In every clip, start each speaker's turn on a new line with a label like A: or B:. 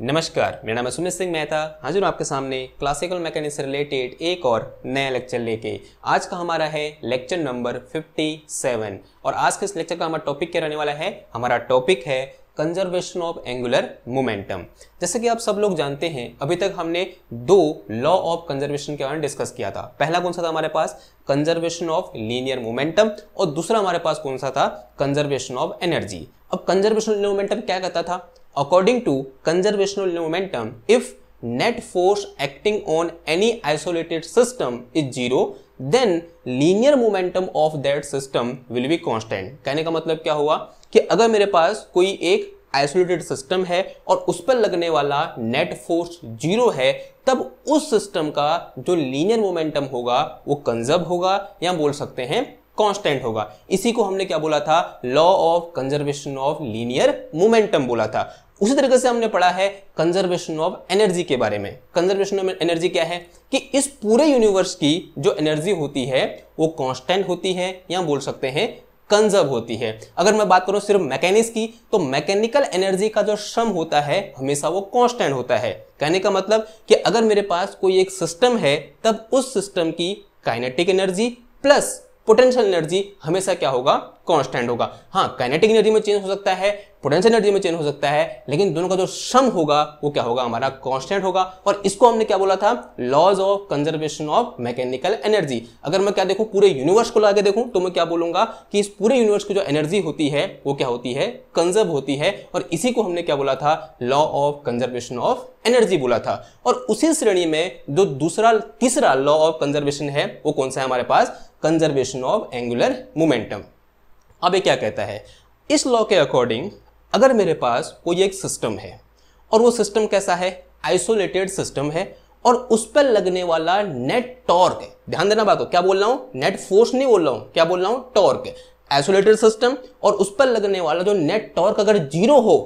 A: नमस्कार मेरा नाम है सुमित सिंह मेहता हाजिर हूँ आपके सामने क्लासिकल मैकेनिक्स से रिलेटेड एक और नया लेक्चर लेके आज का हमारा है लेक्चर नंबर 57 और आज के इस लेक्चर का हमारा टॉपिक क्या रहने वाला है हमारा टॉपिक है कंजर्वेशन ऑफ एंगुलर मोमेंटम जैसे कि आप सब लोग जानते हैं अभी तक हमने दो लॉ ऑफ कंजर्वेशन के बारे में डिस्कस किया था पहला कौन सा था हमारे पास कंजर्वेशन ऑफ लीनियर मोमेंटम और दूसरा हमारे पास कौन सा था कंजर्वेशन ऑफ एनर्जी अब कंजर्वेशन मोमेंटम क्या कहता था according to conservation momentum if net force acting on any isolated system is zero then linear momentum of that system will be constant कहने का मतलब क्या हुआ कि अगर मेरे पास कोई एक आइसोलेटेड सिस्टम है और उस पर लगने वाला नेट फोर्स जीरो है तब उस सिस्टम का जो लीनियर मोमेंटम होगा वो कंजर्व होगा या बोल सकते हैं कांस्टेंट होगा इसी को हमने क्या बोला था law of conservation of linear momentum बोला था उसी तरीके से हमने पढ़ा है कंजर्वेशन ऑफ एनर्जी के बारे में कंजर्वेशन ऑफ एनर्जी क्या है कि इस पूरे यूनिवर्स की जो एनर्जी होती है वो कांस्टेंट होती है या बोल सकते हैं कंजर्व होती है अगर मैं बात करूं सिर्फ मैकेनिक्स की तो मैकेनिकल एनर्जी का जो श्रम होता है हमेशा वो कांस्टेंट होता है कहने का मतलब कि अगर मेरे पास कोई एक सिस्टम है तब उस सिस्टम की kinetic energy plus potential energy हमेशा क्या होगा कांस्टेंट होगा हाँ काइनेटिक एनर्जी में चेंज हो सकता है पोटेंशियल एनर्जी में चेंज हो सकता है लेकिन दोनों का जो सम होगा वो क्या होगा हमारा कांस्टेंट होगा और इसको हमने क्या बोला था laws of conservation of mechanical energy अगर मैं क्या देखूं पूरे यूनिवर्स को लाके देखूं तो मैं क्या बोलूंगा कि इस पूरे यूनिवर्स की जो एनर्जी होती है वो क्या होती है कंजर्व होती है और इसी को हमने क्या बोला था law of conservation of energy बोला था और उसी श्रेणी में जो दूसरा तीसरा लॉ ऑफ कंजर्वेशन है वो कौन सा है हमारे पास कंजर्वेशन ऑफ एंगुलर मोमेंटम अब ये क्या कहता है इस लॉ के अकॉर्डिंग अगर मेरे पास कोई एक सिस्टम है और वो सिस्टम कैसा है आइसोलेटेड सिस्टम है और उस पर लगने वाला नेट टॉर्क है ध्यान देना बात हो क्या बोल रहा हूं नेट फोर्स नहीं बोल रहा हूं क्या बोल रहा हूं टॉर्क आइसोलेटेड सिस्टम और उस पर लगने वाला जो नेट टॉर्क अगर जीरो हो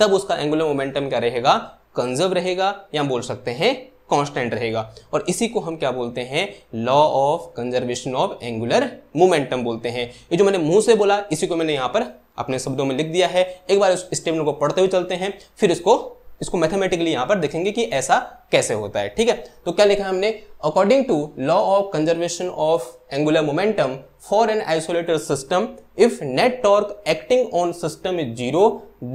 A: तब उसका एंगुलर मोमेंटम क्या रहेगा कंजर्व रहेगा या बोल सकते हैं कांस्टेंट रहेगा और इसी को हम क्या बोलते हैं law of conservation of angular momentum बोलते हैं ये जो मैंने मुंह से बोला इसी को मैंने यहां पर अपने शब्दों में लिख दिया है एक बार उस स्टेटमेंट को पढ़ते हुए चलते हैं फिर इसको इसको मैथमेटिकली यहां पर देखेंगे कि ऐसा कैसे होता है ठीक है तो क्या लिखा है हमने according to law of conservation of angular momentum for an isolated system if net torque acting on system is zero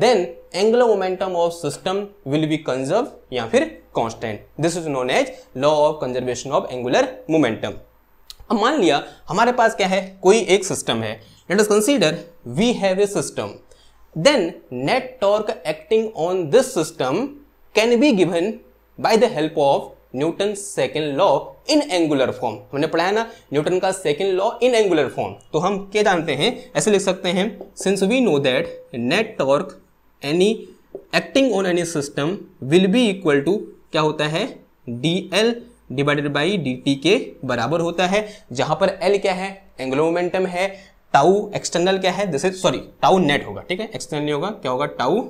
A: then angular momentum of system will be conserve या फिर constant this is known as law of conservation of angular momentum अब मान लिया हमारे पास क्या है कोई एक सिस्टम है let us consider we have a system. Then net torque acting on this system can be given by the help of Newton second law in angular form हमने पढ़ा है ना न्यूटन का second law in angular form तो हम क्या जानते हैं ऐसे लिख सकते हैं since we know that net torque any acting on any system will be equal to क्या होता है D L divided by D T के बराबर होता है जहां पर एल क्या है एंगुलर मोमेंटम है टाउ एक्सटर्नल क्या है this is sorry tau net होगा ठीक है एक्सटर्नल नहीं होगा क्या होगा टाउ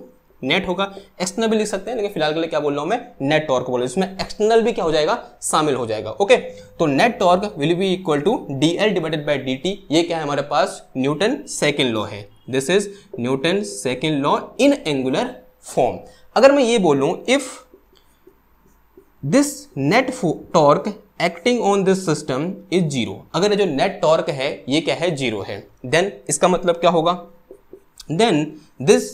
A: नेट होगा एक्सटर्नल भी लिख सकते हैं लेकिन फिलहाल के लिए क्या बोल रहा हूं मैं नेट टॉर्क बोल रहा हूं इसमें एक्सटर्नल भी क्या हो जाएगा शामिल हो जाएगा ओके तो net torque will be equal to DL divided by DT ये क्या है हमारे पास न्यूटन सेकंड लॉ है this is Newton second law in angular form अगर मैं ये बोलूं if this net torque acting on this system is zero अगर जो नेट टॉर्क है ये क्या है जीरो है देन इसका मतलब क्या होगा then this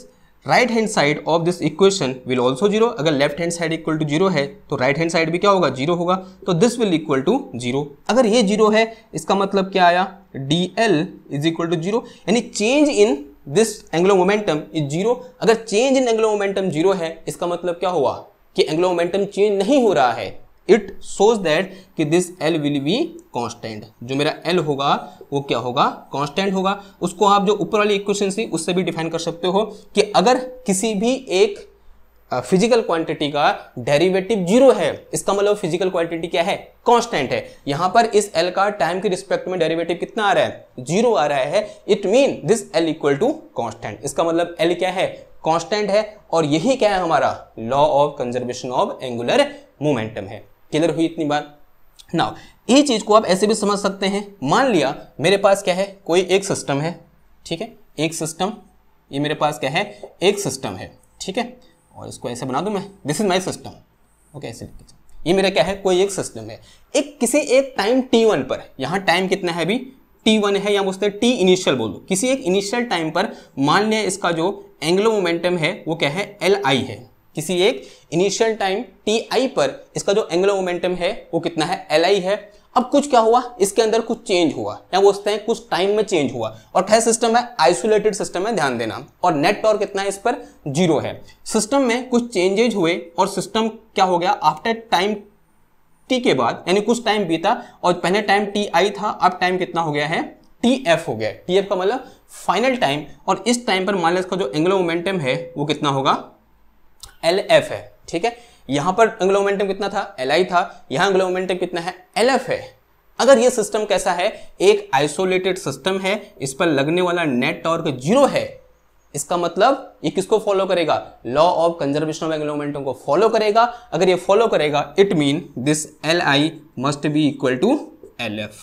A: right hand side of this equation will also zero अगर left hand side equal to zero है तो राइट हैंड साइड भी क्या होगा जीरो होगा तो this will equal to zero अगर ये जीरो है इसका मतलब क्या आया D L is equal to zero यानी change in this angular momentum is zero अगर change in angular momentum zero है इसका मतलब क्या हुआ कि एंगुलर मोमेंटम चेंज नहीं हो रहा है इट सोज दैट कि this L will be constant जो मेरा एल होगा वो क्या होगा कॉन्स्टेंट होगा उसको आप जो ऊपर वाली इक्वेशन थी उससे भी डिफाइन कर सकते हो कि अगर किसी भी एक फिजिकल क्वांटिटी का डेरिवेटिव जीरो है इसका मतलब फिजिकल क्वांटिटी क्या है कांस्टेंट है यहां पर इस एल का टाइम के रिस्पेक्ट में डेरिवेटिव कितना आ रहा है जीरो आ रहा है it mean this L equal to constant इसका मतलब एल क्या है कांस्टेंट है और यही क्या है हमारा law of conservation of angular momentum है क्लियर हुई इतनी बात नाउ ये चीज को आप ऐसे भी समझ सकते हैं मान लिया मेरे पास क्या है कोई एक सिस्टम है ठीक है एक सिस्टम ये मेरे पास क्या है एक सिस्टम है ठीक है और इसको ऐसे बना दू मैं this is my system okay ऐसे लिख ये मेरा क्या है कोई एक सिस्टम है एक किसी एक टाइम टी वन पर यहाँ टाइम कितना है अभी टी वन है या मुझसे टी इनिशियल बोल दो किसी एक इनिशियल टाइम पर मान लिया इसका जो एंग्लो मोमेंटम है वो क्या है एल आई है किसी एक इनिशियल टाइम टी आई पर इसका जो एंग्लो मोमेंटम है वो कितना है एल आई है अब कुछ क्या हुआ इसके अंदर कुछ चेंज हुआ क्या बोलते हैं कुछ टाइम में चेंज हुआ और क्या सिस्टम है आइसोलेटेड सिस्टम है ध्यान देना और नेट टॉर्क कितना है इस पर जीरो है सिस्टम में कुछ चेंजेज हुए और सिस्टम क्या हो गया आफ्टर टाइम टी के बाद यानी कुछ टाइम बीता और पहले टाइम टी आई था अब टाइम कितना हो गया है टी एफ हो गया टी एफ का मतलब फाइनल टाइम और इस टाइम पर मान लो इसका जो एंगुलर मोमेंटम है वो कितना होगा एल एफ है ठीक है यहां पर एंगुलर मोमेंटम कितना था एल आई था यहां एंगुलर मोमेंटम कितना है एल एफ है अगर ये सिस्टम कैसा है एक आइसोलेटेड सिस्टम है इस पर लगने वाला नेट टॉर्क जीरो है इसका मतलब ये किसको फॉलो करेगा law of conservation of angular momentum को फॉलो करेगा अगर ये फॉलो करेगा it mean this L I must be equal to L F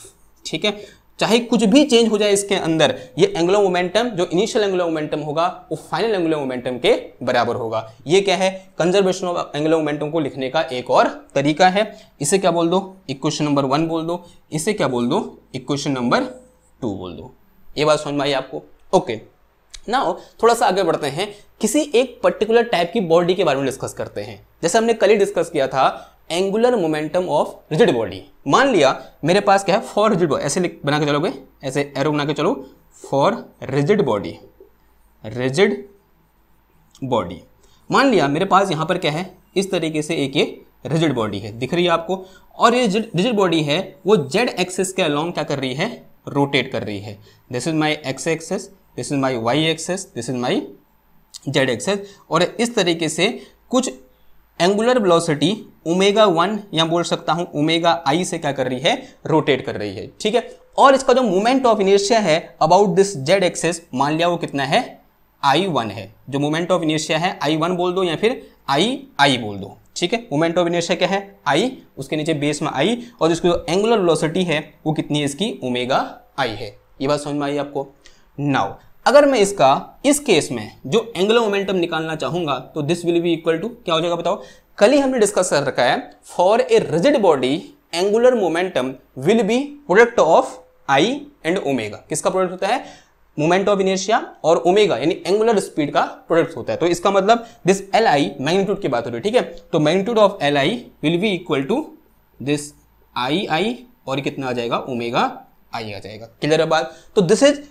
A: ठीक है चाहे कुछ भी चेंज हो जाए इसके अंदर ये एंगुलर मोमेंटम जो इनिशियल एंगुलर मोमेंटम होगा वो फाइनल एंगुलर मोमेंटम के बराबर होगा ये क्या है कंजर्वेशन ऑफ एंगुलर मोमेंटम को लिखने का एक और तरीका है इसे क्या बोल दो इक्वेशन नंबर वन बोल दो इसे क्या बोल दो इक्वेशन नंबर टू बोल दो ये बात समझ में आई आपको ओके ना थोड़ा सा आगे बढ़ते हैं किसी एक पर्टिकुलर टाइप की बॉडी के बारे में डिस्कस करते हैं जैसे हमने कल ही डिस्कस किया था angular momentum of rigid body मान लिया मेरे पास क्या है फॉर रिजिड बॉडी ऐसे बना के चलोगे ऐसे एरो बना के चलो for rigid body rigid body मान लिया मेरे पास यहाँ पर क्या है इस तरीके से एक ये रिजिड बॉडी है दिख रही है आपको और ये रिजिड बॉडी है वो जेड एक्सेस के अलॉन्ग क्या कर रही है रोटेट कर रही है this is my X axis this is my Y axis this is my Z axis और इस तरीके से कुछ एंगुलर वेलोसिटी ओमेगा वन या बोल सकता हूं ओमेगा आई से क्या कर रही है रोटेट कर रही है ठीक है और इसका जो मोमेंट ऑफ इनर्शिया है अबाउट दिस जेड एक्सेस मान लिया वो कितना है आई वन है जो मोमेंट ऑफ इनर्शिया है आई वन बोल दो या फिर आई आई बोल दो ठीक है मोमेंट ऑफ इनर्शिया क्या है आई उसके नीचे बेस में आई और इसकी जो एंगुलर वेलोसिटी है वो कितनी है इसकी ओमेगा आई है ये बात समझ में आई आपको नाउ अगर मैं इसका इस केस में जो एंगुलर मोमेंटम निकालना चाहूंगा तो this will be equal to क्या हो जाएगा बताओ कल ही हमने डिस्कस कर रखा है for a rigid body angular momentum will be product of I and omega किसका प्रोडक्ट होता है मोमेंट ऑफ इनर्शिया और ओमेगा यानी एंगुलर स्पीड का प्रोडक्ट होता है तो इसका मतलब दिस एल आई मैग्नीट्यूड की बात हो रही है ठीक है तो magnitude of L I will be equal to this I I और कितना आ जाएगा ओमेगा आई आ जाएगा क्लियर है बात तो this is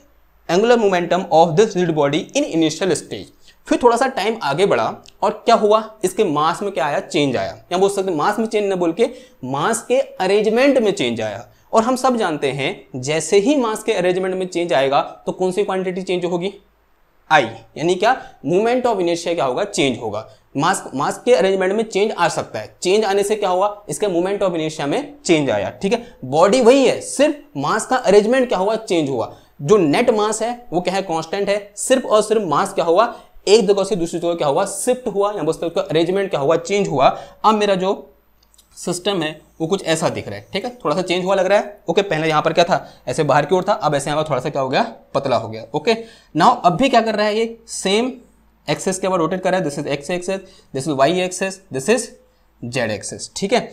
A: angular momentum of this rigid body in initial stage फिर थोड़ा सा टाइम आगे बढ़ा और क्या हुआ इसके मास में क्या आया चेंज आया या बोल सकते मास में चेंज न बोल के मास के अरेंजमेंट में चेंज आया और हम सब जानते हैं जैसे ही मास के अरेंजमेंट में चेंज आएगा तो कौन सी क्वांटिटी चेंज होगी आई यानी क्या मूवमेंट ऑफ इनर्शिया क्या होगा चेंज होगा मास मास के अरेंजमेंट में चेंज आ सकता है चेंज आने से क्या हुआ इसके मूवमेंट ऑफ इनर्शिया में चेंज आया ठीक है बॉडी वही है सिर्फ मास का अरेंजमेंट क्या हुआ चेंज हुआ जो नेट मास है वो क्या है कांस्टेंट है सिर्फ और सिर्फ मास क्या हुआ एक जगह से दूसरी जगह क्या हुआ शिफ्ट हुआ या बोलते उसका अरेंजमेंट क्या हुआ चेंज हुआ अब मेरा जो सिस्टम है वो कुछ ऐसा दिख रहा है ठीक है थोड़ा सा चेंज हुआ लग रहा है ओके पहले यहाँ पर क्या था ऐसे बाहर की ओर था अब ऐसे यहाँ पर थोड़ा सा क्या हो गया पतला हो गया ओके नाउ अब भी क्या कर रहा है ये सेम एक्सेस के बाद रोटेट कर रहा है this is X axis this is Y axis this is Z axis ठीक है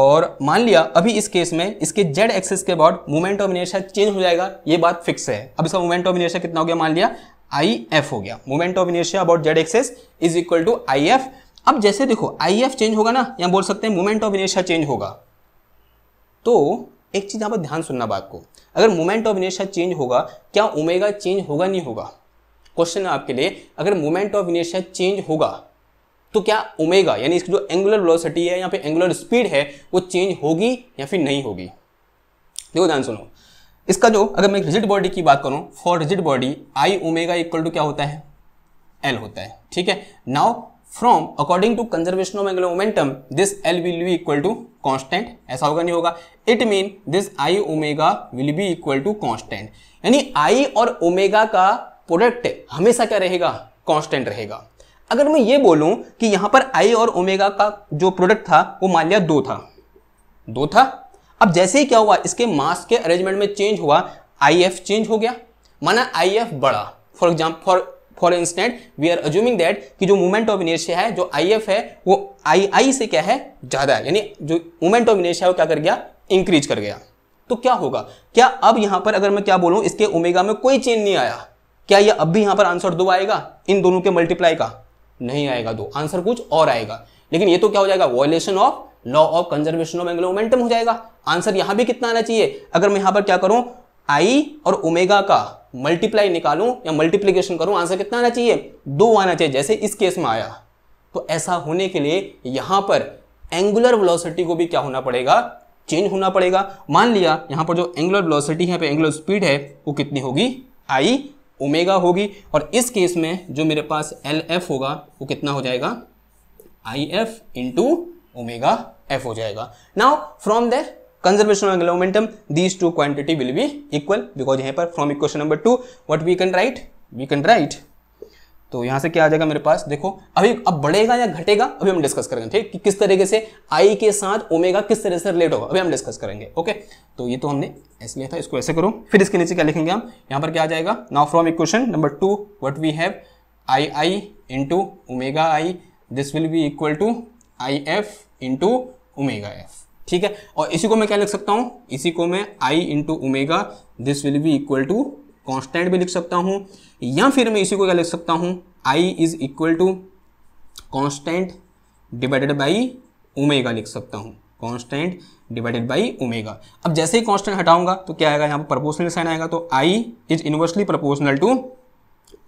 A: और मान लिया अभी इस केस में इसके जेड एक्सेस के बाद मोमेंट ऑफ इनर्शिया चेंज हो जाएगा ये बात फिक्स है अब इसका मोमेंट ऑफ इनर्शिया कितना हो गया मान लिया आई एफ हो गया moment of inertia about Z axis is equal to I F अब जैसे देखो आई एफ चेंज होगा ना यहाँ बोल सकते हैं मोमेंट ऑफ इनर्शिया चेंज होगा तो एक चीज़ यहां पर ध्यान सुनना बात को अगर मोमेंट ऑफ इनर्शिया चेंज होगा क्या ओमेगा चेंज होगा नहीं होगा क्वेश्चन है आपके लिए अगर मोमेंट ऑफ इनर्शिया चेंज होगा तो क्या ओमेगा यानी इसकी जो एंगुलर वेलोसिटी है यहां पे एंगुलर स्पीड है वो चेंज होगी या फिर नहीं होगी देखो ध्यान सुनो इसका जो अगर मैं रिजिड बॉडी की बात करूं for rigid body I omega equal to क्या होता है एल होता है ठीक है now from according to conservation of angular momentum this L will be equal to constant ऐसा होगा नहीं होगा it mean this I omega will be equal to constant यानी आई और ओमेगा का प्रोडक्ट हमेशा क्या रहेगा कॉन्स्टेंट रहेगा अगर मैं ये बोलूं कि यहां पर आई और ओमेगा का जो प्रोडक्ट था वो मान लिया दो था दो था अब जैसे ही क्या हुआ इसके मास के अरेंजमेंट में चेंज हुआ आई एफ चेंज हो गया माना आई एफ बढ़ा for example for for instant we are assuming that कि जो मूवमेंट ऑफ इनर्शिया है जो आई एफ है वो आई आई से क्या है ज़्यादा है यानी जो मूवमेंट ऑफ इनर्शिया है वो क्या कर गया इंक्रीज कर गया तो क्या होगा क्या अब यहां पर अगर मैं क्या बोलूं इसके ओमेगा में कोई चेंज नहीं आया क्या यह अब भी यहां पर आंसर दो आएगा इन दोनों के मल्टीप्लाई का नहीं आएगा दो आंसर कुछ और आएगा लेकिन ये तो क्या हो जाएगा violation of law of conservation of angular momentum हो जाएगा आंसर यहां भी कितना आना चाहिए अगर मैं यहां पर क्या करूं आई और ओमेगा का मल्टीप्लाई निकालू या मल्टीप्लीकेशन करूं आंसर कितना आना चाहिए दो आना चाहिए जैसे इस केस में आया तो ऐसा होने के लिए यहां पर एंगुलर वेलोसिटी को भी क्या होना पड़ेगा चेंज होना पड़ेगा मान लिया यहां पर जो एंगुलर वेलोसिटी है पे एंगुलर स्पीड है वो कितनी होगी आई ओमेगा होगी और इस केस में जो मेरे पास एल एफ होगा वो कितना हो जाएगा I F into omega F हो जाएगा now from the conservation of momentum these two quantity will be equal because यहां पर from equation number two what we can write we can write तो यहां से क्या आ जाएगा मेरे पास देखो अभी अब बढ़ेगा या घटेगा अभी हम डिस्कस करेंगे ठीक कि किस तरीके से आई के साथ ओमेगा किस तरह से रिलेट होगा अभी हम डिस्कस करेंगे ओके तो ये तो हमने ऐसे लिया था इसको ऐसे करो फिर इसके नीचे क्या लिखेंगे हम यहां पर क्या आ जाएगा now from equation number two what we have I I into omega I this will be equal to I F into omega F ठीक है और इसी को मैं क्या लिख सकता हूं इसी को मैं I into omega this will be equal to constant भी लिख सकता हूँ या फिर मैं इसी को क्या लिख सकता हूँ I is equal to constant divided by omega लिख सकता हूँ कॉन्स्टेंट डिवाइडेड बाई ओमेगा अब जैसे ही कॉन्स्टेंट हटाऊंगा तो क्या आएगा यहाँ पर प्रपोर्शनल साइन आएगा तो I is inversely proportional to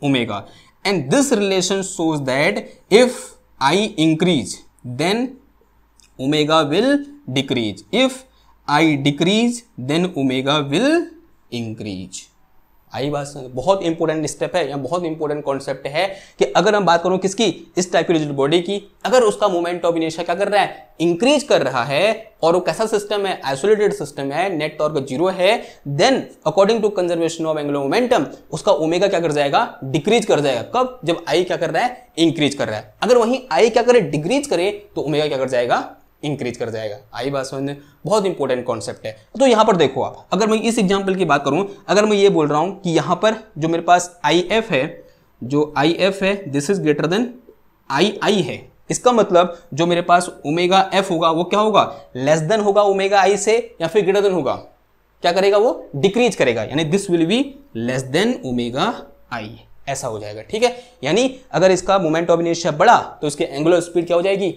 A: omega and this relation shows that if I increase then omega will decrease if I decrease then omega will increase आई बात बहुत इंपॉर्टेंट स्टेप है या बहुत इंपॉर्टेंट कॉन्सेप्ट है कि अगर हम बात करूं किसकी इस टाइप की रिजिड बॉडी की अगर उसका मूवमेंट ऑफ इनेशिया क्या कर रहा है इंक्रीज कर रहा है और वो कैसा सिस्टम है आइसोलेटेड सिस्टम है नेट टॉर्क जीरो है then according to conservation of angular momentum उसका ओमेगा क्या कर जाएगा डिक्रीज कर जाएगा कब जब आई क्या कर रहा है इंक्रीज कर रहा है अगर वहीं आई क्या करे डिक्रीज करे तो ओमेगा क्या कर जाएगा इंक्रीज कर जाएगा आई बात समझने बहुत इंपॉर्टेंट कॉन्सेप्ट है तो यहाँ पर देखो आप अगर मैं इस एग्जाम्पल की बात करूँ अगर मैं ये बोल रहा हूँ कि यहाँ पर जो मेरे पास आई एफ है जो आई एफ है this is greater than I I है इसका मतलब जो मेरे पास ओमेगा एफ होगा वो क्या होगा लेस देन होगा ओमेगा आई से या फिर ग्रेटर देन होगा क्या करेगा वो डिक्रीज करेगा यानी this will be less than omega I ऐसा हो जाएगा ठीक है यानी अगर इसका मोमेंट ऑफ इनर्शिया बढ़ा तो इसके एंगुलर स्पीड क्या हो जाएगी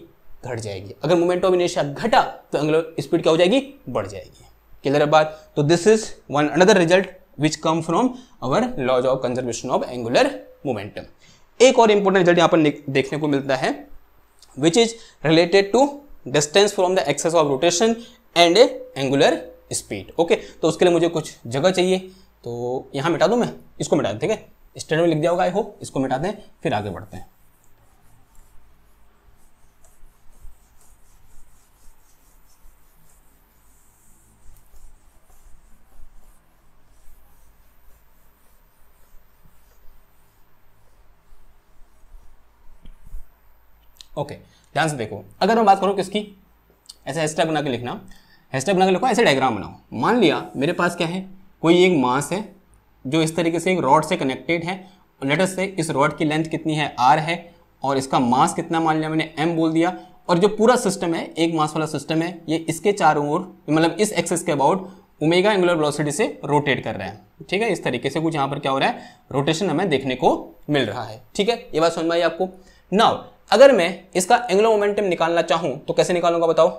A: घट जाएगी अगर मोमेंट ऑफ इनर्शिया घटा तो एंगुलर स्पीड क्या हो जाएगी बढ़ जाएगी क्लियर बात तो this is one another result which come from our laws of conservation of angular momentum एक और इंपॉर्टेंट रिजल्ट यहाँ पर देखने को मिलता है which is related to distance from the axis of rotation and angular speed okay तो उसके लिए मुझे कुछ जगह चाहिए तो यहाँ मिटा दूँ मैं इसको मिटा दें ठीक है स्टैंड में लिख दिया होगा आई होप इसको मिटा दें फिर आगे बढ़ते हैं ओके ध्यान से देखो अगर मैं बात करूँ किसकी ऐसे हैशटैग बना के लिखना हैशटैग बना के लिखो ऐसे डायग्राम बनाओ मान लिया मेरे पास क्या है कोई एक मास है जो इस तरीके से एक रॉड से कनेक्टेड है लेटस से इस रॉड की लेंथ कितनी है आर है और इसका मास कितना मान लिया मैंने एम बोल दिया और जो पूरा सिस्टम है एक मास वाला सिस्टम है ये इसके चारों ओर मतलब इस एक्सेस के अबाउट ओमेगा एंगुलर वेलोसिटी से रोटेट कर रहा है ठीक है इस तरीके से कुछ यहाँ पर क्या हो रहा है रोटेशन हमें देखने को मिल रहा है ठीक है ये बात समझ में आई आपको नाउ अगर मैं इसका एंगुलर मोमेंटम निकालना चाहूं तो कैसे निकालूंगा बताओ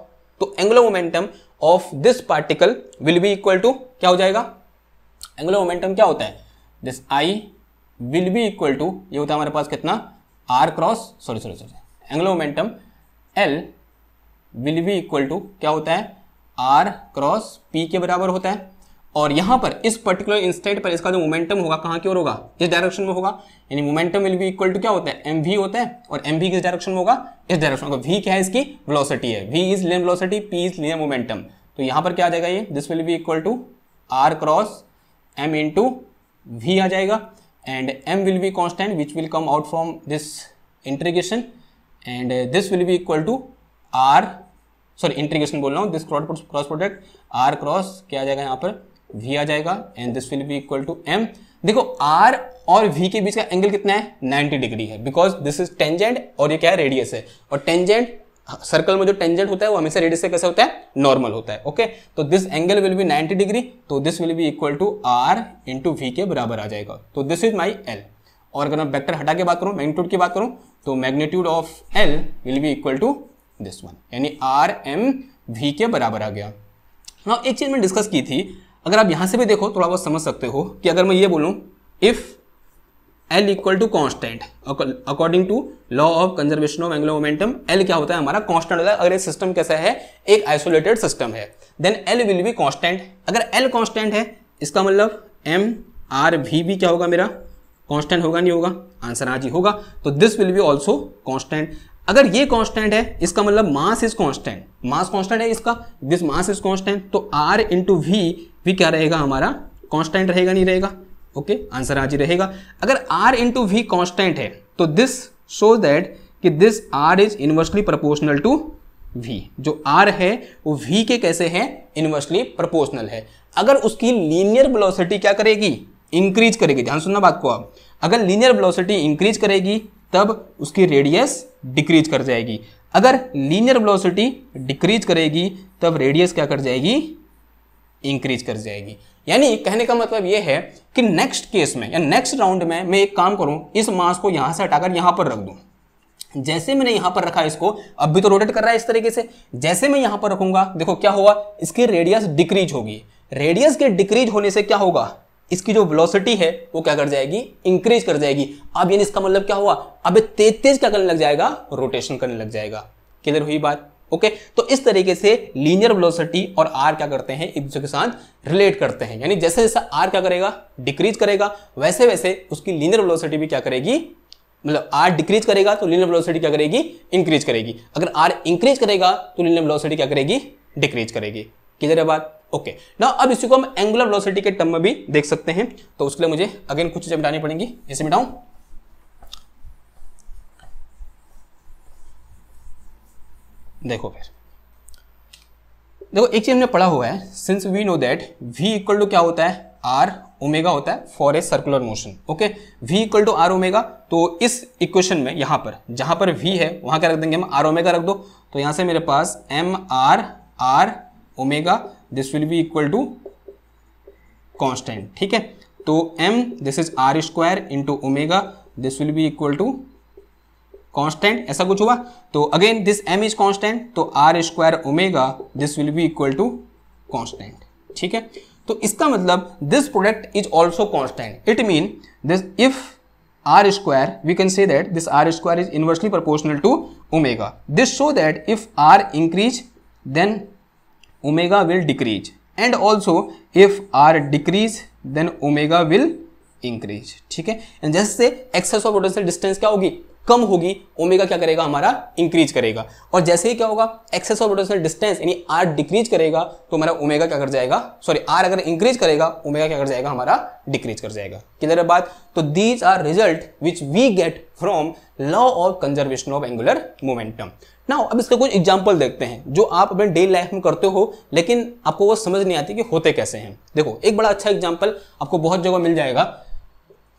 A: तो angular momentum of this particle will be equal to क्या हो जाएगा एंगुलर मोमेंटम क्या होता है this I will be equal to ये होता है हमारे पास कितना R cross sorry sorry sorry angular momentum L will be equal to क्या होता है आर क्रॉस पी के बराबर होता है और यहां पर इस पर्टिकुलर इंस्टेंट पर इसका जो मोमेंटम होगा कहां की ओर होगा इस डायरेक्शन में होगा यानी momentum will be equal to क्या होता है एम वी होता है और एम वी किस डायरेक्शन में होगा इस डायरेक्शन होगा वी क्या है इसकी वेलोसिटी है V is linear velocity P is linear momentum तो यहां पर क्या आ जाएगा ये this will be equal to R cross M into V आ जाएगा and M will be constant which will come out from this integration and this will be equal to R sorry integration बोल रहा हूँ this cross product R cross क्या आ जाएगा यहाँ पर v आ जाएगा and this will be equal to m देखो r और v के बीच का एंगल कितना है 90 डिग्री है बिकॉज दिस इज टेंजेंट और ये क्या है रेडियस है और टेंजेंट सर्कल में जो टेंजेंट होता है वो हमेशा रेडियस से कैसे होता है नॉर्मल होता है ओके तो this angle will be 90 degree तो this will be equal to r into V के बराबर आ जाएगा तो दिस इज माई एल और अगर मैं वेक्टर हटा के बात करूँ मैग्नीट्यूड की बात करूँ तो magnitude of L will be equal to this one यानी आर एम वी के बराबर आ गया ना एक चीज मैंने डिस्कस की थी अगर आप यहां से भी देखो थोड़ा बहुत समझ सकते हो कि अगर मैं ये बोलू if L equal to constant according to law of conservation of angular momentum L क्या होता है हमारा कॉन्स्टेंट होता है अगर सिस्टम कैसा है एक आइसोलेटेड सिस्टम है then L will be constant अगर एल कॉन्स्टेंट है इसका मतलब एम आर वी भी क्या होगा मेरा कॉन्स्टेंट होगा नहीं होगा आंसर आज ही होगा तो this will be also constant अगर ये कॉन्स्टेंट है इसका मतलब mass is constant mass constant है इसका दिस मास इज कॉन्स्टेंट तो आर इंटू वी वी क्या रहेगा हमारा कॉन्स्टेंट रहेगा नहीं रहेगा ओके आंसर आज ही रहेगा अगर आर इंटू वी कॉन्स्टेंट है तो दिस शो दैट कि this R is inversely proportional to V जो आर है वो वी के कैसे है इनवर्सली प्रपोर्शनल है अगर उसकी लीनियर ब्लॉसिटी क्या करेगी इंक्रीज करेगी ध्यान सुनना बात को आप अगर लीनियर ब्लॉसिटी इंक्रीज करेगी तब उसकी रेडियस डिक्रीज कर जाएगी अगर लीनियर ब्लॉसिटी डिक्रीज करेगी तब रेडियस क्या कर जाएगी इंक्रीज कर जाएगी यानी कहने का मतलब यह है कि नेक्स्ट केस में या नेक्स्ट राउंड में मैं एक काम करूं इस मास को यहां से हटाकर यहां पर रख दूं जैसे मैंने यहां पर रखा इसको अब भी तो रोटेट कर रहा है इस तरीके से जैसे मैं यहां पर रखूंगा देखो क्या हुआ इसकी रेडियस डिक्रीज होगी रेडियस के डिक्रीज होने से क्या होगा इसकी जो वेलोसिटी है वो क्या कर जाएगी इंक्रीज कर जाएगी अब यानी इसका मतलब क्या हुआ अब तेज तेज क्या करने लग जाएगा रोटेशन करने लग जाएगा क्लियर हुई बात ओके तो इस तरीके से लीनियर वेलोसिटी और आर क्या करते हैं एक दूसरे के साथ रिलेट करते हैं यानी जैसे जैसे आर क्या करेगा डिक्रीज करेगा वैसे वैसे उसकी लीनियर वेलोसिटी भी क्या करेगी मतलब आर डिक्रीज करेगा तो लीनियर वेलोसिटी क्या करेगी इंक्रीज करेगी अगर आर इंक्रीज करेगा तो लीनियर वेलोसिटी क्या करेगी डिक्रीज करेगी क्लियर है बात ओके ना अब इसी को हम एंगुलर वेलोसिटी के टर्म में भी देख सकते हैं तो उसके लिए मुझे अगेन कुछ चीजें मिटानी पड़ेंगी इसे मिटाऊं देखो फिर देखो एक चीज हमने पढ़ा हुआ है since we know that V equal to क्या होता है आर ओमेगा होता है for a circular motion okay V equal to R omega तो इस इक्वेशन में यहां पर जहां पर वी है वहां क्या रख देंगे हम आर ओमेगा रख दो तो यहां से मेरे पास M R R omega this will be equal to constant ठीक है तो M this is R square into omega this will be equal to constant ऐसा कुछ हुआ तो again this M is constant तो R square omega this will be equal to constant ठीक है तो इसका मतलब this product is also constant it mean this if R square we can say that this R square is inversely proportional to omega this show that if R increase then omega will decrease and also if R decrease then omega will increase ठीक है and जैसे access of potential distance क्या होगी कम होगी omega क्या करेगा हमारा increase करेगा और जैसे ही क्या होगा एक्सेस ऑफ रोटेशनल डिस्टेंस यानी आर डिक्रीज करेगा तो हमारा ओमेगा क्या कर जाएगा सॉरी आर अगर इंक्रीज करेगा ओमेगा क्या कर जाएगा हमारा डिक्रीज कर जाएगा क्लियर है बात तो these are result which we get from law of conservation of angular momentum ना अब इसका कुछ एग्जाम्पल देखते हैं जो आप अपने डेली लाइफ में करते हो लेकिन आपको वो समझ नहीं आती कि होते कैसे हैं देखो एक बड़ा अच्छा एग्जाम्पल आपको बहुत जगह मिल जाएगा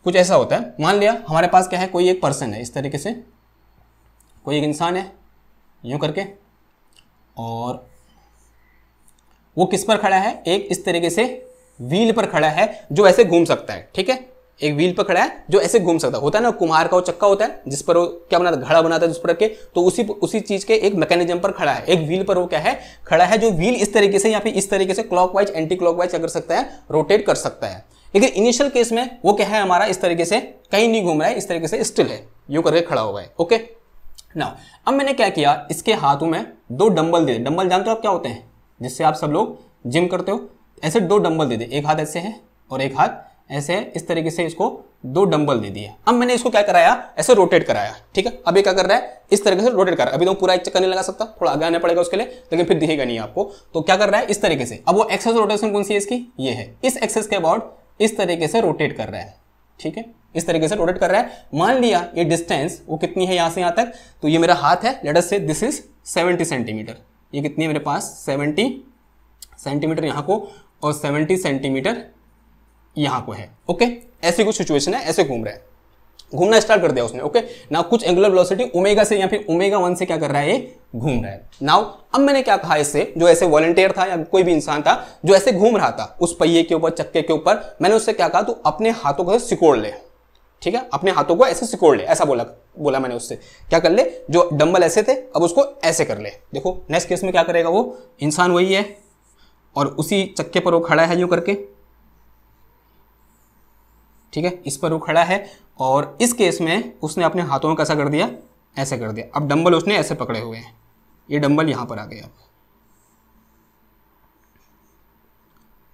A: कुछ ऐसा होता है मान लिया हमारे पास क्या है कोई एक पर्सन है इस तरीके से कोई एक इंसान है यूं करके और वो किस पर खड़ा है एक इस तरीके से व्हील पर खड़ा है जो ऐसे घूम सकता है ठीक है एक व्हील पर खड़ा है जो ऐसे घूम सकता है होता है ना कुम्हार का वो चक्का होता है जिस पर वो क्या बनाता है घड़ा बनाता है जिस पर के तो उसी उसी चीज के एक मैकेनिज्म पर खड़ा है एक व्हील पर वो क्या है खड़ा है जो व्हील इस तरीके से या फिर इस तरीके से क्लॉकवाइज एंटी क्लॉकवाइज कर सकता है रोटेट कर सकता है लेकिन इनिशियल केस में वो क्या है हमारा इस तरीके से कहीं नहीं घूम रहा है इस तरीके से स्टिल है यू करके खड़ा हुआ है ओके ना अब मैंने क्या किया इसके हाथों में दो डंबल दे डंबल जानते हो आप क्या होते हैं जिससे आप सब लोग जिम करते हो ऐसे दो डंबल दे दे एक हाथ ऐसे है और एक हाथ ऐसे है इस तरीके से इसको दो डंबल दे दिए अब मैंने इसको क्या कराया ऐसे रोटेट कराया ठीक है अभी क्या कर रहा है इस तरीके से रोटेट करा अभी तो पूरा एक चक्कर नहीं लगा सकता थोड़ा आगे आना पड़ेगा उसके लिए लेकिन फिर दिखेगा नहीं आपको तो क्या कर रहा है इस तरीके से अब वो एक्सेस रोटेशन कौन सी है इसकी ये है इस एक्सेस के अबाउट इस तरीके से रोटेट कर रहा है ठीक है इस तरीके से रोटेट कर रहा है मान लिया ये डिस्टेंस वो कितनी है यहाँ से यहाँ तक तो ये मेरा हाथ है let us say this is 70 centimetre ये कितनी है मेरे पास 70 सेंटीमीटर यहाँ को और 70 सेंटीमीटर यहाँ को है ओके ऐसी कुछ सिचुएशन है ऐसे घूम रहा है घूमना स्टार्ट कर दिया उसने ओके ना कुछ एंगुलर वेलोसिटी ओमेगा से या फिर ओमेगा वन से क्या कर रहा है घूम रहा है नाउ अब मैंने क्या कहा इससे जो ऐसे वॉलंटियर था या कोई भी इंसान था जो ऐसे घूम रहा था उस पहिए के ऊपर चक्के के ऊपर मैंने उससे क्या कहा तू अपने हाथों को सिकोड़ ले ठीक है अपने हाथों को ऐसे सिकोड़ ले ऐसा बोला बोला मैंने उससे क्या कर ले जो डम्बल ऐसे थे अब उसको ऐसे कर ले देखो नेक्स्ट केस में क्या करेगा वो इंसान वही है और उसी चक्के पर वो खड़ा है यूं करके ठीक है इस पर वो खड़ा है और इस केस में उसने अपने हाथों में कैसा कर दिया ऐसे कर दिया अब डंबल उसने ऐसे पकड़े हुए हैं ये डंबल यहाँ पर आ गया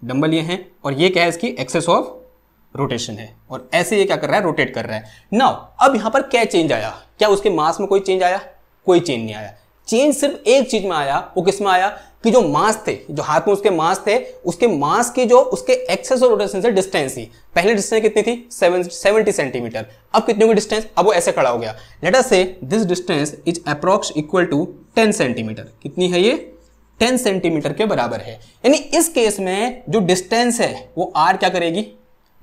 A: डंबल ये हैं और ये क्या है इसकी एक्सेस ऑफ रोटेशन है और ऐसे ये क्या कर रहा है रोटेट कर रहा है नाउ अब यहाँ पर क्या चेंज आया क्या उसके मास में कोई चेंज आया कोई चेंज नहीं आया चेंज सिर्फ एक चीज में आया वो किस में आया कि जो मास थे जो हाथ में उसके मास थे उसके मास की जो उसके एक्सेस और रोटेशन से डिस्टेंस थी पहले डिस्टेंस कितनी थी सेवेंटी सेंटीमीटर अब कितनी होगी डिस्टेंस अब वो ऐसे खड़ा हो गया let us say this distance is approx equal to ten centimetre कितनी है ये 10 सेंटीमीटर के बराबर है यानी इस केस में जो डिस्टेंस है वो आर क्या करेगी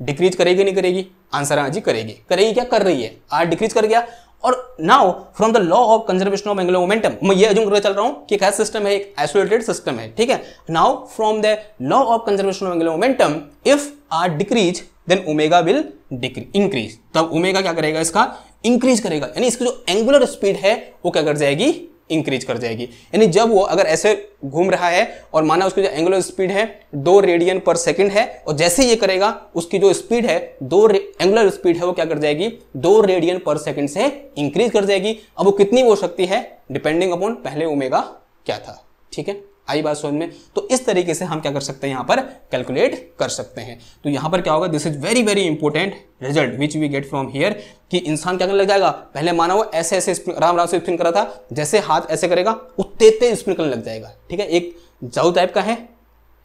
A: डिक्रीज करेगी नहीं करेगी आंसर हाँ जी करेगी करेगी क्या कर रही है आर डिक्रीज कर गया और now from the law of conservation of angular momentum मैं ये अजूम करके चल रहा हूँ कि एक सिस्टम है एक आइसोलेटेड सिस्टम है ठीक है now from the law of conservation of angular momentum if R decrease then omega will increase तब ओमेगा क्या करेगा इसका इंक्रीज करेगा यानी इसकी जो एंगुलर स्पीड है वो क्या कर जाएगी इंक्रीज कर जाएगी यानी जब वो अगर ऐसे घूम रहा है और माना उसकी जो एंगुलर स्पीड है दो रेडियन पर सेकंड है और जैसे ये करेगा उसकी जो स्पीड है दो एंगुलर स्पीड है वो क्या कर जाएगी दो रेडियन पर सेकंड से इंक्रीज कर जाएगी अब वो कितनी हो सकती है डिपेंडिंग अपॉन पहले उमेगा क्या था ठीक है आई बात समझ में तो इस तरीके से हम क्या कर सकते हैं यहाँ पर कैलकुलेट कर सकते हैं तो यहाँ पर क्या होगा this is very very important result which we get from here कि इंसान क्या करने लग जाएगा पहले माना वो ऐसे ऐसे राम राम से स्पिन करा था जैसे हाथ ऐसे करेगा उतने तेज स्पिन करने लग जाएगा ठीक है एक जादू टाइप का है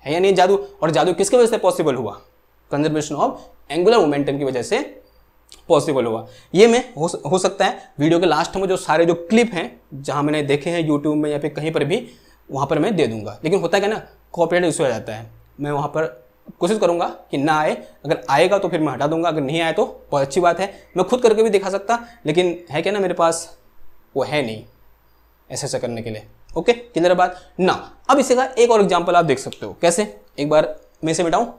A: है या नहीं जादू और जादू किसकी वजह से पॉसिबल हुआ कंजर्वेशन ऑफ एंगुलर मोमेंटम की वजह से पॉसिबल हुआ ये मैं हो, हो सकता है वीडियो के लास्ट में जो सारे जो क्लिप हैं जहां मैंने देखे हैं यूट्यूब में या फिर कहीं पर भी वहाँ पर मैं दे दूँगा लेकिन होता है क्या ना कॉपरेट इशू आ जाता है मैं वहाँ पर कोशिश करूँगा कि ना आए अगर आएगा तो फिर मैं हटा दूँगा अगर नहीं आए तो बहुत अच्छी बात है मैं खुद करके भी दिखा सकता लेकिन है क्या ना मेरे पास वो है नहीं ऐसा ऐसा करने के लिए ओके किन्दर बात ना अब इसे का एक और एग्जाम्पल आप देख सकते हो कैसे एक बार मैं इसे मिटाऊँ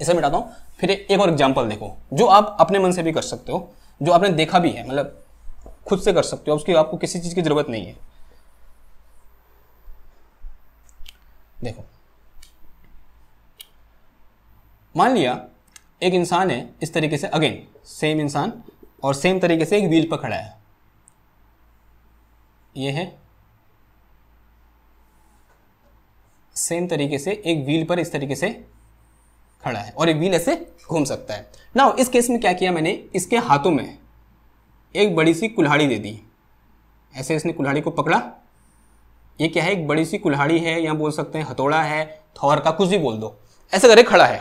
A: इसे मिटाता हूँ फिर एक और एग्जाम्पल देखो जो आप अपने मन से भी कर सकते हो जो आपने देखा भी है मतलब खुद से कर सकते हो उसकी आपको किसी चीज़ की ज़रूरत नहीं है देखो मान लिया एक इंसान है इस तरीके से अगेन सेम इंसान और सेम तरीके से एक व्हील पर खड़ा है ये है सेम तरीके से एक व्हील पर इस तरीके से खड़ा है और एक व्हील ऐसे घूम सकता है ना इस केस में क्या किया मैंने इसके हाथों में एक बड़ी सी कुल्हाड़ी दे दी ऐसे इसने कुल्हाड़ी को पकड़ा ये क्या है एक बड़ी सी कुल्हाड़ी है या बोल सकते हैं हथौड़ा है थौर का कुछ भी बोल दो ऐसे करे खड़ा है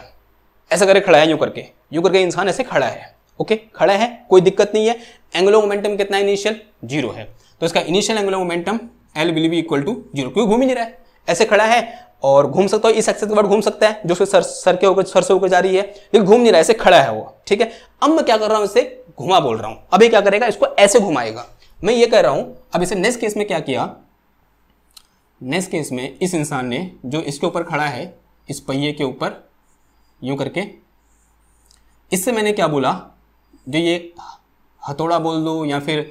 A: ऐसा करे खड़ा है यूँ करके यूँ करके इंसान ऐसे खड़ा है ओके खड़ा है कोई दिक्कत नहीं है एंगुलर मोमेंटम कितना है इनिशियल जीरो है तो इसका initial angular momentum L will be equal to zero क्यों घूम ही नहीं रहा है ऐसे खड़ा है और घूम सकता है इस एक्सेस के बाद घूम सकता है जो उसके सर सर के ऊपर सर से ऊपर जा रही है लेकिन घूम नहीं रहा है ऐसे खड़ा है वो ठीक है अब मैं क्या कर रहा हूँ इसे घुमा बोल रहा हूँ अभी क्या करेगा इसको ऐसे घुमाएगा मैं ये कह रहा हूँ अब इसे नेक्स्ट केस में क्या किया नेक्स्ट केस में इस इंसान ने जो इसके ऊपर खड़ा है इस पहिए के ऊपर यूं करके इससे मैंने क्या बोला जो ये हथौड़ा बोल दो या फिर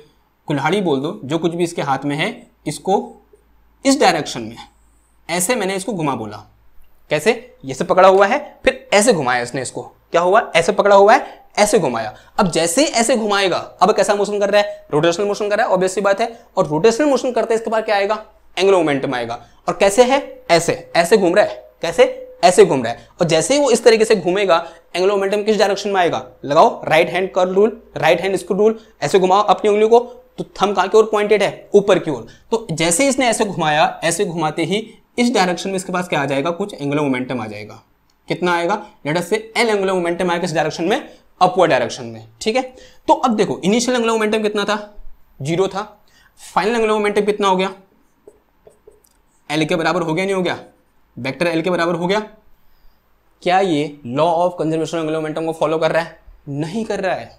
A: कुल्हाड़ी बोल दो जो कुछ भी इसके हाथ में है इसको इस डायरेक्शन में ऐसे मैंने इसको घुमा बोला कैसे ये से पकड़ा हुआ है फिर ऐसे घुमाया इसने इसको क्या हुआ ऐसे पकड़ा हुआ है ऐसे घुमाया अब जैसे ऐसे घुमाएगा अब कैसा मोशन कर रहा है रोटेशनल मोशन कर रहा है ऑब्वियसली बात है और रोटेशनल मोशन करते इसके बाद क्या आएगा एंगुलर मोमेंटम आएगा और कैसे है ऐसे ऐसे घूम रहा है कैसे ऐसे घूम रहा है और जैसे ही वो इस तरीके से घूमेगा एंगुलर मोमेंटम किस डायरेक्शन में आएगा लगाओ राइट हैंड कर rule right hand screw rule ऐसे घुमाओ अपनी उंगली को तो थम कहां की ओर पॉइंटेड है ऊपर की ओर तो जैसे इसने ऐसे घुमाया ऐसे घुमाते ही इस डायरेक्शन में इसके पास क्या आ जाएगा कुछ एंगुलर मोमेंटम आ जाएगा कितना आएगा लेटर से एल एंगुलर मोमेंटम आएगा इस डायरेक्शन में अपवर्ड डायरेक्शन में ठीक है तो अब देखो इनिशियल एंगुलर मोमेंटम कितना था जीरो था फाइनल एंगुलर मोमेंटम कितना हो गया एल के बराबर हो गया नहीं हो गया वेक्टर एल के बराबर हो गया क्या ये law of conservation of momentum को फॉलो कर रहा है नहीं कर रहा है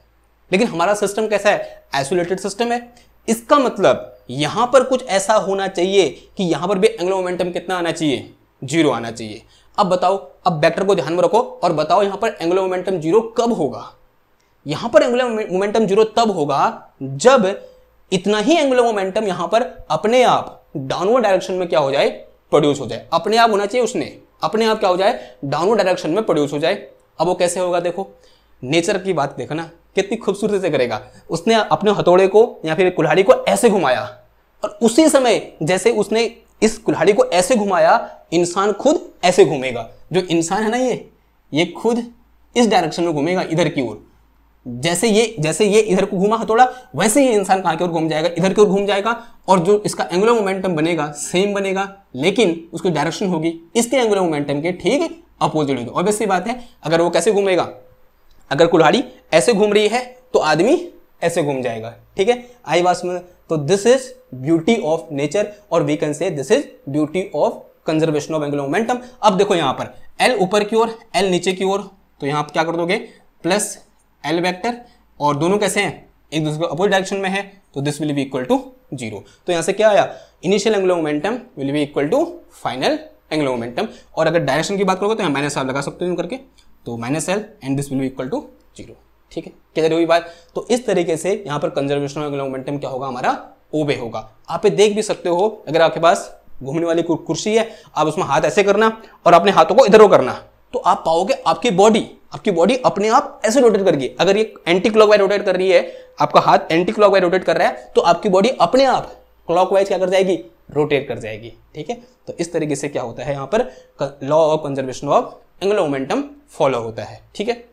A: लेकिन हमारा सिस्टम कैसा है आइसोलेटेड सिस्टम है इसका मतलब यहां पर कुछ ऐसा होना चाहिए कि यहां पर भी एंगलो मोमेंटम कितना आना चाहिए जीरो आना चाहिए अब बताओ अब वेक्टर को ध्यान में रखो और बताओ यहां पर एंगलो मोमेंटम जीरो कब होगा यहां पर एंगुलर मोमेंटम जीरो तब होगा जब इतना ही एंगुलर मोमेंटम यहां पर अपने आप डाउनवर्ड डायरेक्शन में क्या हो जाए प्रोड्यूस हो जाए अपने आप होना चाहिए उसने अपने आप क्या हो जाए डाउनवर्ड डायरेक्शन में प्रोड्यूस हो जाए अब वो कैसे होगा देखो नेचर की बात देखो ना कितनी खूबसूरती से करेगा उसने अपने हथौड़े को या फिर कुल्हाड़ी को ऐसे घुमाया और उसी समय जैसे उसने इस कुल्हाड़ी को ऐसे घुमाया इंसान खुद ऐसे घूमेगा जो इंसान है ना ये ये खुद इस डायरेक्शन में घूमेगा इधर की ओर जैसे ये जैसे ये इधर को घूमा हथौड़ा वैसे ही इंसान कहाँ की ओर घूम जाएगा इधर की ओर घूम जाएगा और जो इसका एंगुलर मोमेंटम बनेगा सेम बनेगा लेकिन उसकी डायरेक्शन होगी इसके एंगुलर मोमेंटम के ठीक अपोजिट होगी ऑब्वियस बात है अगर वो कैसे घूमेगा अगर कुल्हाड़ी ऐसे घूम रही है तो आदमी ऐसे घूम जाएगा ठीक है आई बात समझ तो this is beauty of nature और we can say this is beauty of conservation of angular momentum अब देखो यहां पर एल ऊपर की ओर एल नीचे की ओर तो यहां आप क्या कर दोगे प्लस एल वैक्टर और दोनों कैसे हैं एक दूसरे के अपोजिट डायरेक्शन में है तो this will be equal to zero तो यहाँ से क्या आया initial angular momentum will be equal to final angular momentum और अगर डायरेक्शन की बात करोगे तो यहाँ माइनस आप लगा सकते हो करके तो minus L and this will be equal to zero ठीक है क्लियर हुई बात तो इस तरीके से यहाँ पर कंजर्वेशन एंगुलर मोमेंटम क्या होगा हमारा ओबे होगा आप ये देख भी सकते हो अगर आपके पास घूमने वाली कुर्सी है आप उसमें हाथ ऐसे करना और अपने हाथों को इधर को करना तो आप पाओगे आपकी बॉडी आपकी बॉडी अपने आप ऐसे रोटेट करेगी अगर ये एंटी क्लॉकवाइज रोटेट कर रही है आपका हाथ एंटी क्लॉकवाइज रोटेट कर रहा है तो आपकी बॉडी अपने आप क्लॉकवाइज क्या कर जाएगी रोटेट कर जाएगी ठीक है तो इस तरीके से क्या होता है यहाँ पर law of conservation of angle momentum follow होता है ठीक है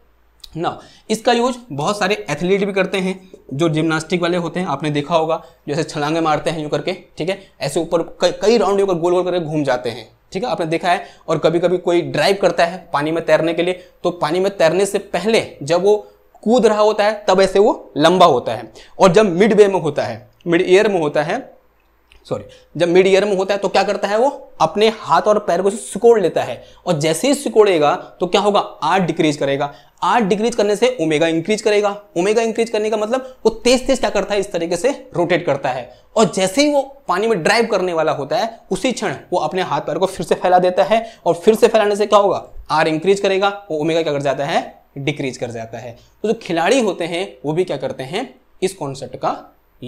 A: ना इसका यूज बहुत सारे एथलीट भी करते हैं जो जिम्नास्टिक वाले होते हैं आपने देखा होगा जैसे छलांगे मारते हैं यूं करके ठीक है ऐसे ऊपर कई राउंड कर गोल गोल करके घूम जाते हैं ठीक है आपने देखा है और कभी कभी कोई ड्राइव करता है पानी में तैरने के लिए तो पानी में तैरने से पहले जब वो कूद रहा होता है तब ऐसे वो लंबा होता है और जब मिड वे में होता है मिड एयर में होता है सॉरी जब मिड ईयर में होता है तो क्या करता है वो अपने हाथ और पैर को सिकोड़ लेता है और जैसे ही सिकोड़ेगा तो क्या होगा आर डिक्रीज करेगा आर डिक्रीज करने से ओमेगा इंक्रीज करेगा ओमेगा इंक्रीज करने का मतलब वो तेज तेज क्या करता है इस तरीके से रोटेट करता है और जैसे ही वो पानी में ड्राइव करने वाला होता है उसी क्षण वो अपने हाथ पैर को फिर से फैला देता है और फिर से फैलाने से क्या होगा आर इंक्रीज करेगा वो ओमेगा क्या कर जाता है डिक्रीज कर जाता है तो जो खिलाड़ी होते हैं वो भी क्या करते हैं इस कॉन्सेप्ट का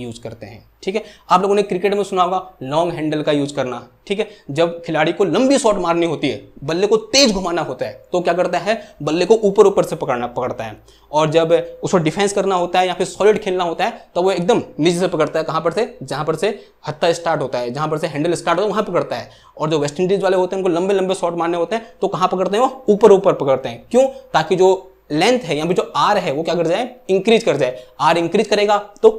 A: यूज करते हैं ठीक है आप लोगों ने क्रिकेट में सुना होगा लॉन्ग हैंडल का यूज करना ठीक है जब खिलाड़ी को लंबी शॉट मारनी होती है बल्ले को तेज घुमाना होता है तो क्या करता है बल्ले को ऊपर ऊपर से पकड़ना पकड़ता है और जब उसको डिफेंस करना होता है या फिर सॉलिड खेलना होता है तो वो एकदम नीचे से पकड़ता है कहां पर से जहां पर से हत्ता स्टार्ट होता है जहां पर से हैंडल स्टार्ट होता है वहां पकड़ता है और जो वेस्ट इंडीज वाले होते हैं उनको लंबे लंबे शॉट मारने होते हैं तो कहां पकड़ते हैं वो ऊपर ऊपर पकड़ते हैं क्यों ताकि जो लेंथ है या फिर जो आर है वो क्या कर जाए इंक्रीज कर जाए आर इंक्रीज करेगा तो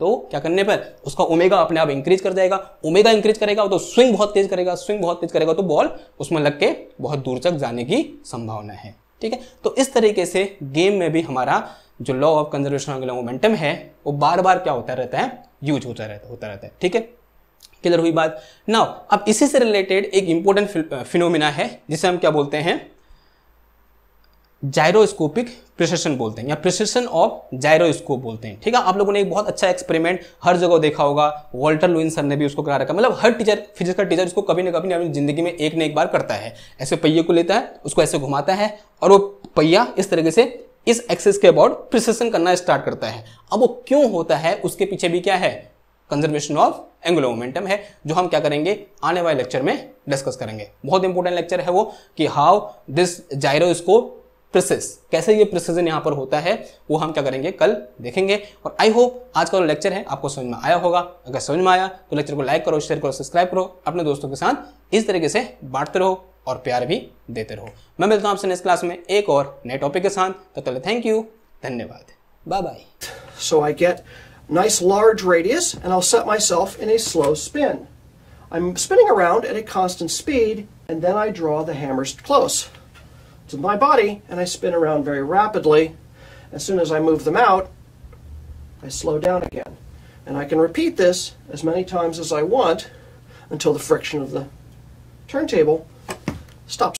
A: तो क्या करने पर उसका ओमेगा अपने आप इंक्रीज कर जाएगा ओमेगा इंक्रीज करेगा तो स्विंग बहुत तेज करेगा स्विंग बहुत तेज करेगा तो बॉल उसमें लग के बहुत दूर तक जाने की संभावना है ठीक है तो इस तरीके से गेम में भी हमारा जो law of conservation of momentum है वो बार बार क्या होता रहता है यूज होता रहता होता रहता है ठीक है क्लियर हुई बात नाउ अब इसी से रिलेटेड एक इंपॉर्टेंट फिनोमिना है जिसे हम क्या बोलते हैं जायरोस्कोपिक प्रिसेशन बोलते हैं या प्रिसेशन ऑफ जायरोस्कोप बोलते हैं ठीक है आप लोगों ने एक बहुत अच्छा एक्सपेरिमेंट हर जगह देखा होगा वॉल्टर लुइन सर ने भी उसको करा रखा मतलब हर टीचर फिजिक्स का टीचर उसको कभी ना कभी अपनी जिंदगी में एक ना एक बार करता है ऐसे पहिए को लेता है उसको ऐसे घुमाता है और वो पहिया इस तरीके से इस एक्सेस के अबाउट प्रिसेशन करना स्टार्ट करता है अब वो क्यों होता है उसके पीछे भी क्या है कंजर्वेशन ऑफ एंगुलर मोमेंटम है जो हम क्या करेंगे आने वाले लेक्चर में डिस्कस करेंगे बहुत इंपॉर्टेंट लेक्चर है वो कि हाउ दिस जायरोस्कोप प्रोसेस कैसे ये प्रोसेजन यहाँ पर होता है वो हम क्या करेंगे कल देखेंगे और आई होप आज का जो लेक्चर है आपको समझ में आया होगा अगर समझ में आया तो लेक्चर को लाइक करो शेयर करो सब्सक्राइब करो अपने दोस्तों के साथ इस तरीके से बांटते रहो और प्यार भी देते रहो मैं मिलता हूँ आपसे नेक्स्ट क्लास में एक और नए टॉपिक के साथ तो तक थैंक यू धन्यवाद bye bye so I get nice large radius and I set myself in a slow spin I am spinning around at a constant speed and then I draw the hammers close to my body and I spin around very rapidly. As soon as I move them out, I slow down again. And I can repeat this as many times as I want until the friction of the turntable stops.